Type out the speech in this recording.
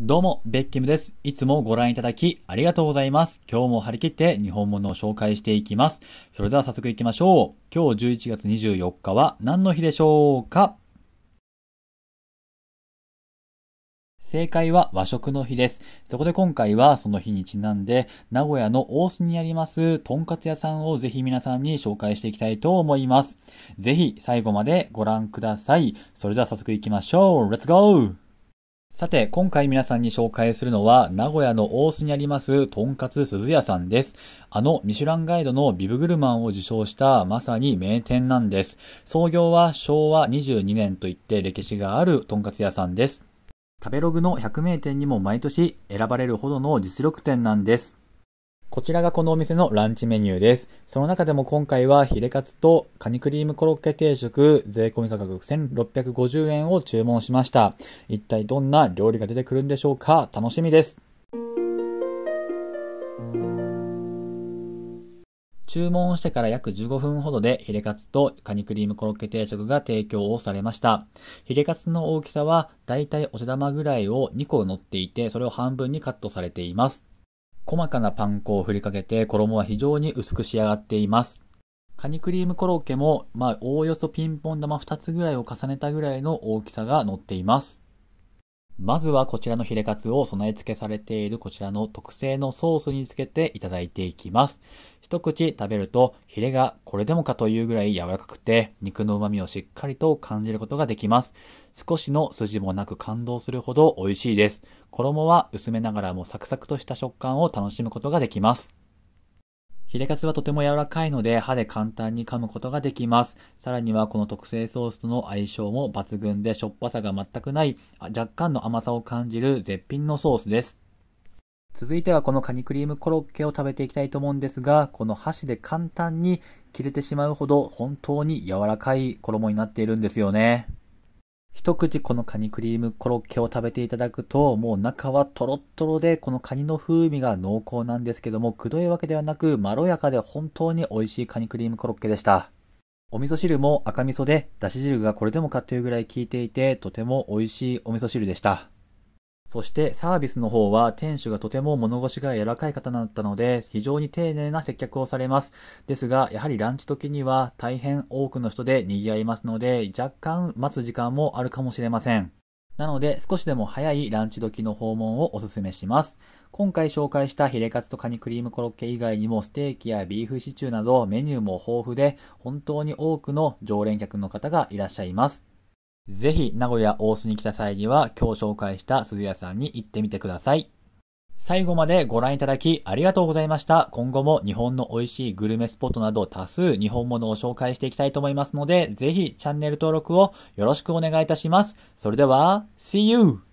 どうも、ベッキムです。いつもご覧いただきありがとうございます。今日も張り切って日本物を紹介していきます。それでは早速行きましょう。今日11月24日は何の日でしょうか正解は和食の日です。そこで今回はその日にちなんで、名古屋の大須にあります、とんかつ屋さんをぜひ皆さんに紹介していきたいと思います。ぜひ最後までご覧ください。それでは早速行きましょう。レッツゴーさて、今回皆さんに紹介するのは、名古屋の大須にあります、とんかつ鈴屋さんです。あの、ミシュランガイドのビブグルマンを受賞した、まさに名店なんです。創業は昭和22年といって歴史があるとんかつ屋さんです。食べログの100名店にも毎年選ばれるほどの実力店なんです。こちらがこのお店のランチメニューです。その中でも今回はヒレカツとカニクリームコロッケ定食税込み価格1650円を注文しました。一体どんな料理が出てくるんでしょうか楽しみです。注文してから約15分ほどでヒレカツとカニクリームコロッケ定食が提供をされました。ヒレカツの大きさはだいたいお手玉ぐらいを2個乗っていて、それを半分にカットされています。細かなパン粉を振りかけて衣は非常に薄く仕上がっています。カニクリームコロッケも、まあ、おおよそピンポン玉2つぐらいを重ねたぐらいの大きさが乗っています。まずはこちらのヒレカツを備え付けされているこちらの特製のソースにつけていただいていきます。一口食べるとヒレがこれでもかというぐらい柔らかくて肉の旨味をしっかりと感じることができます。少しの筋もなく感動するほど美味しいです。衣は薄めながらもサクサクとした食感を楽しむことができます。ヒレカツはとても柔らかいので歯で簡単に噛むことができます。さらにはこの特製ソースとの相性も抜群でしょっぱさが全くない若干の甘さを感じる絶品のソースです。続いてはこのカニクリームコロッケを食べていきたいと思うんですが、この箸で簡単に切れてしまうほど本当に柔らかい衣になっているんですよね。一口このカニクリームコロッケを食べていただくと、もう中はトロットロで、このカニの風味が濃厚なんですけども、くどいわけではなく、まろやかで本当に美味しいカニクリームコロッケでした。お味噌汁も赤味噌で、だし汁がこれでもかというぐらい効いていて、とても美味しいお味噌汁でした。そしてサービスの方は店主がとても物腰が柔らかい方だったので非常に丁寧な接客をされます。ですが、やはりランチ時には大変多くの人で賑わいますので若干待つ時間もあるかもしれません。なので少しでも早いランチ時の訪問をおすすめします。今回紹介したヒレカツとカニクリームコロッケ以外にもステーキやビーフシチューなどメニューも豊富で本当に多くの常連客の方がいらっしゃいます。ぜひ名古屋大須に来た際には今日紹介した鈴屋さんに行ってみてください。最後までご覧いただきありがとうございました。今後も日本の美味しいグルメスポットなど多数日本物を紹介していきたいと思いますので、ぜひチャンネル登録をよろしくお願いいたします。それでは、See you!